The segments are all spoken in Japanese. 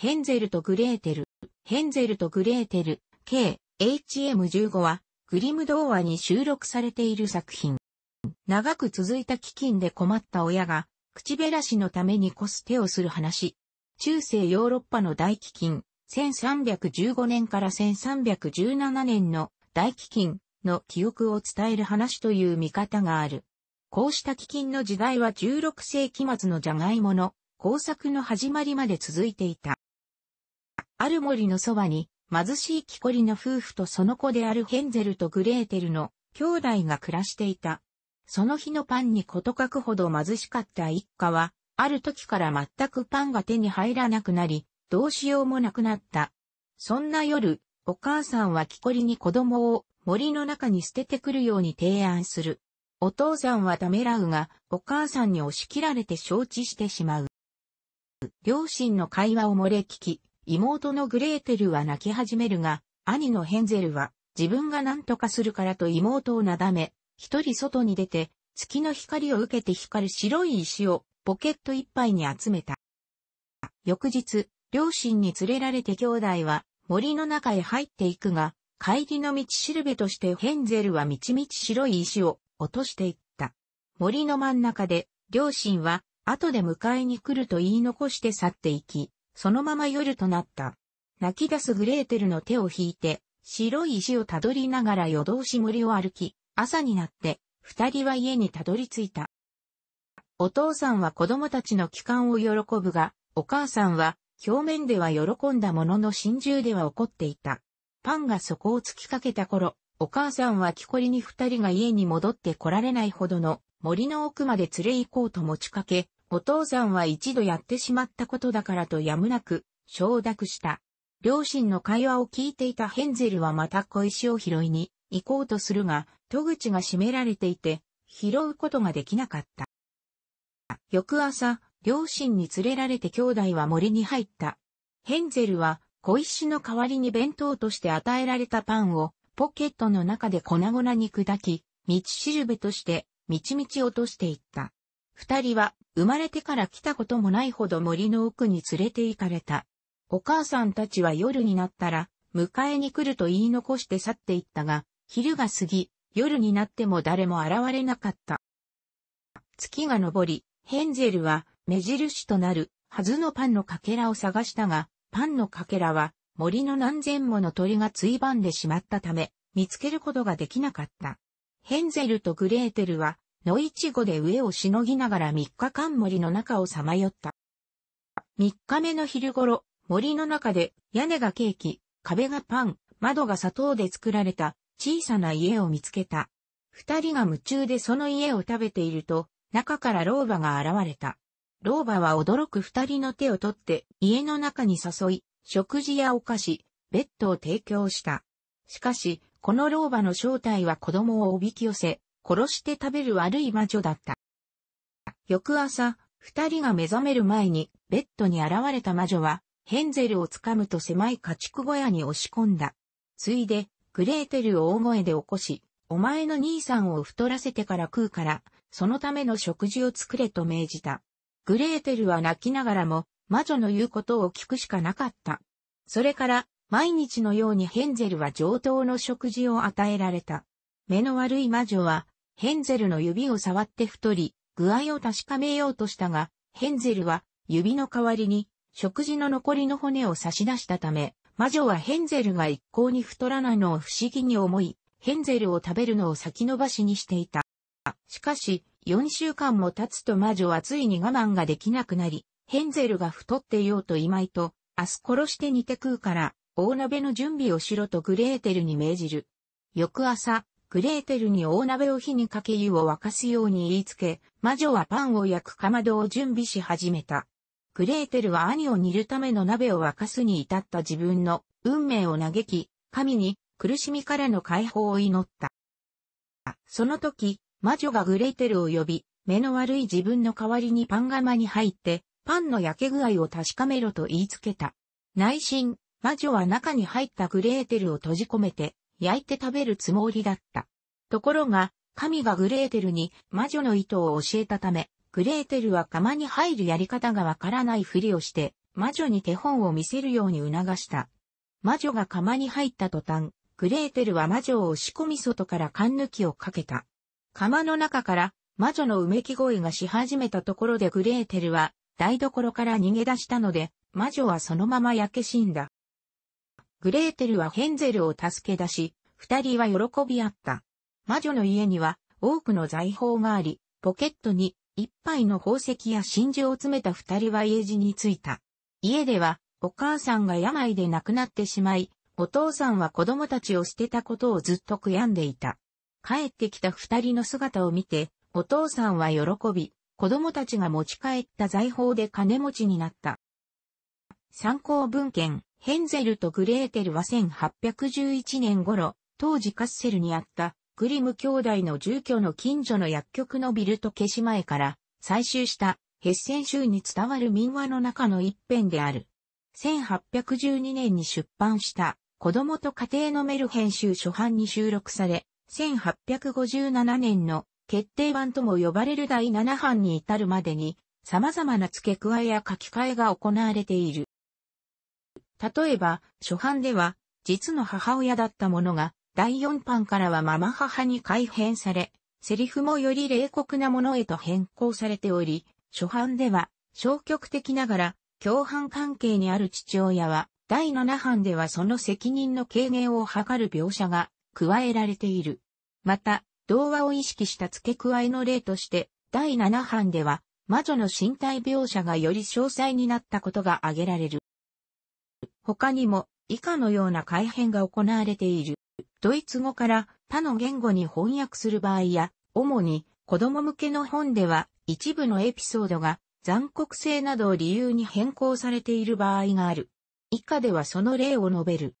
ヘンゼルとグレーテル、ヘンゼルとグレーテル、K、HM15 は、グリム童話に収録されている作品。長く続いた飢饉で困った親が、口減らしのためにこす手をする話。中世ヨーロッパの大飢饉、1315年から1317年の大飢饉の記憶を伝える話という見方がある。こうした飢饉の時代は16世紀末のジャガイモの工作の始まりまで続いていた。ある森のそばに、貧しい木こりの夫婦とその子であるヘンゼルとグレーテルの兄弟が暮らしていた。その日のパンにこと書くほど貧しかった一家は、ある時から全くパンが手に入らなくなり、どうしようもなくなった。そんな夜、お母さんは木こりに子供を森の中に捨ててくるように提案する。お父さんはためらうが、お母さんに押し切られて承知してしまう。両親の会話を漏れ聞き、妹のグレーテルは泣き始めるが、兄のヘンゼルは自分が何とかするからと妹をなだめ、一人外に出て、月の光を受けて光る白い石をポケットいっぱいに集めた。翌日、両親に連れられて兄弟は森の中へ入っていくが、帰りの道しるべとしてヘンゼルはみちみち白い石を落としていった。森の真ん中で両親は後で迎えに来ると言い残して去っていき、そのまま夜となった。泣き出すグレーテルの手を引いて、白い石をたどりながら夜通し森を歩き、朝になって、二人は家にたどり着いた。お父さんは子供たちの帰還を喜ぶが、お母さんは、表面では喜んだものの心中では怒っていた。パンが底を突きかけた頃、お母さんは木こりに二人が家に戻って来られないほどの森の奥まで連れ行こうと持ちかけ、お父さんは一度やってしまったことだからとやむなく承諾した。両親の会話を聞いていたヘンゼルはまた小石を拾いに行こうとするが、戸口が閉められていて、拾うことができなかった。翌朝、両親に連れられて兄弟は森に入った。ヘンゼルは小石の代わりに弁当として与えられたパンをポケットの中で粉々に砕き、道しるべとして、みちみち落としていった。二人は生まれてから来たこともないほど森の奥に連れて行かれた。お母さんたちは夜になったら、迎えに来ると言い残して去っていったが、昼が過ぎ、夜になっても誰も現れなかった。月が昇り、ヘンゼルは目印となるはずのパンのかけらを探したが、パンのかけらは森の何千もの鳥がついばんでしまったため、見つけることができなかった。ヘンゼルとグレーテルは野いちごで上をしのぎながら三日間森の中をさまよった。三日目の昼頃、森の中で屋根がケーキ、壁がパン、窓が砂糖で作られた小さな家を見つけた。二人が夢中でその家を食べていると、中から老婆が現れた。老婆は驚く二人の手を取って家の中に誘い、食事やお菓子、ベッドを提供した。しかし、この老婆の正体は子供をおびき寄せ、殺して食べる悪い魔女だった。翌朝、二人が目覚める前に、ベッドに現れた魔女は、ヘンゼルを掴むと狭い家畜小屋に押し込んだ。ついで、グレーテルを大声で起こし、お前の兄さんを太らせてから食うから、そのための食事を作れと命じた。グレーテルは泣きながらも、魔女の言うことを聞くしかなかった。それから、毎日のようにヘンゼルは上等の食事を与えられた。目の悪い魔女は、ヘンゼルの指を触って太り、具合を確かめようとしたが、ヘンゼルは指の代わりに食事の残りの骨を差し出したため、魔女はヘンゼルが一向に太らないのを不思議に思い、ヘンゼルを食べるのを先延ばしにしていた。しかし、4週間も経つと魔女はついに我慢ができなくなり、ヘンゼルが太っていようと今井と、明日殺して煮て食うから、大鍋の準備をしろとグレーテルに命じる。翌朝、グレーテルに大鍋を火にかけ湯を沸かすように言いつけ、魔女はパンを焼くかまどを準備し始めた。グレーテルは兄を煮るための鍋を沸かすに至った自分の運命を嘆き、神に苦しみからの解放を祈った。その時、魔女がグレーテルを呼び、目の悪い自分の代わりにパン窯に入って、パンの焼け具合を確かめろと言いつけた。内心、魔女は中に入ったグレーテルを閉じ込めて、焼いて食べるつもりだった。ところが、神がグレーテルに魔女の意図を教えたため、グレーテルは釜に入るやり方がわからないふりをして、魔女に手本を見せるように促した。魔女が釜に入った途端、グレーテルは魔女を押し込み外から缶抜きをかけた。釜の中から魔女のうめき声がし始めたところでグレーテルは台所から逃げ出したので、魔女はそのまま焼け死んだ。グレーテルはヘンゼルを助け出し、二人は喜び合った。魔女の家には多くの財宝があり、ポケットに一杯の宝石や真珠を詰めた二人は家路に着いた。家ではお母さんが病で亡くなってしまい、お父さんは子供たちを捨てたことをずっと悔やんでいた。帰ってきた二人の姿を見て、お父さんは喜び、子供たちが持ち帰った財宝で金持ちになった。参考文献ヘンゼルとグレーテルは1811年頃、当時カッセルにあったグリム兄弟の住居の近所の薬局のビルと消し前から採集したヘッセン州に伝わる民話の中の一編である。1812年に出版した子供と家庭のメルヘン州初版に収録され、1857年の決定版とも呼ばれる第7版に至るまでに様々な付け加えや書き換えが行われている。例えば、初版では、実の母親だったものが、第4版からはママ母に改変され、セリフもより冷酷なものへと変更されており、初版では、消極的ながら、共犯関係にある父親は、第7版ではその責任の軽減を図る描写が加えられている。また、童話を意識した付け加えの例として、第7版では、魔女の身体描写がより詳細になったことが挙げられる。他にも以下のような改変が行われている。ドイツ語から他の言語に翻訳する場合や、主に子供向けの本では一部のエピソードが残酷性などを理由に変更されている場合がある。以下ではその例を述べる。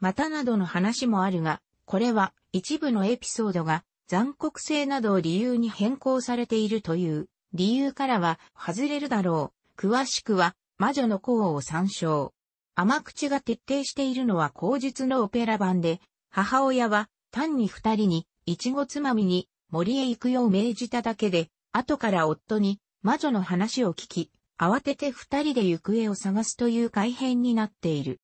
またなどの話もあるが、これは一部のエピソードが残酷性などを理由に変更されているという理由からは外れるだろう。詳しくは魔女の功を参照。甘口が徹底しているのは口述のオペラ版で、母親は単に二人に、いちごつまみに森へ行くよう命じただけで、後から夫に魔女の話を聞き、慌てて二人で行方を探すという改変になっている。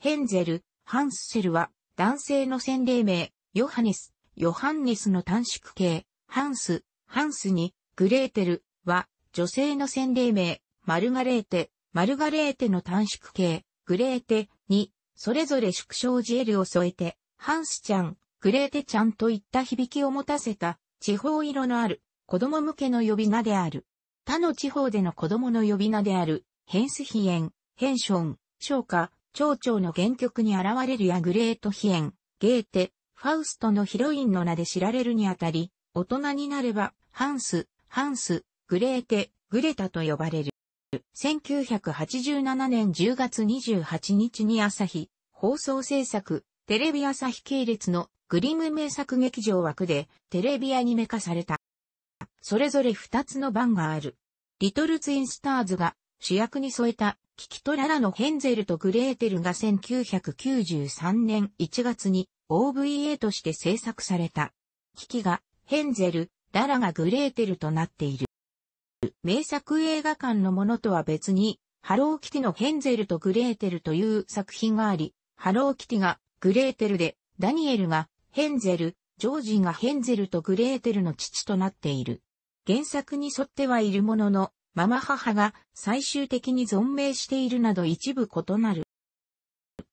ヘンゼル、ハンスセルは男性の洗礼名、ヨハネス、ヨハンネスの短縮形、ハンス、ハンスに、グレーテルは女性の洗礼名、マルガレーテ、マルガレーテの短縮形、グレーテに、それぞれ縮小ジエルを添えて、ハンスちゃん、グレーテちゃんといった響きを持たせた、地方色のある、子供向けの呼び名である。他の地方での子供の呼び名である、ヘンスヒエン、ヘンション、ショーカ、蝶々の原曲に現れるやグレートヒエン、ゲーテ、ファウストのヒロインの名で知られるにあたり、大人になれば、ハンス、ハンス、グレーテ、グレタと呼ばれる。1987年10月28日に朝日、放送制作、テレビ朝日系列のグリム名作劇場枠でテレビアニメ化された。それぞれ2つの版がある。リトルツインスターズが主役に添えたキキトララのヘンゼルとグレーテルが1993年1月に OVA として制作された。キキがヘンゼル、ララがグレーテルとなっている。名作映画館のものとは別に、ハローキティのヘンゼルとグレーテルという作品があり、ハローキティがグレーテルで、ダニエルがヘンゼル、ジョージがヘンゼルとグレーテルの父となっている。原作に沿ってはいるものの、ママ母が最終的に存命しているなど一部異なる。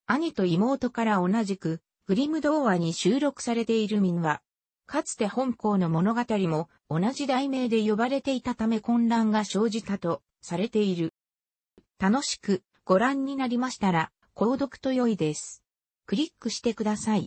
兄と妹から同じく、グリム童話に収録されている民話。かつて本校の物語も同じ題名で呼ばれていたため混乱が生じたとされている。楽しくご覧になりましたら、購読と良いです。クリックしてください。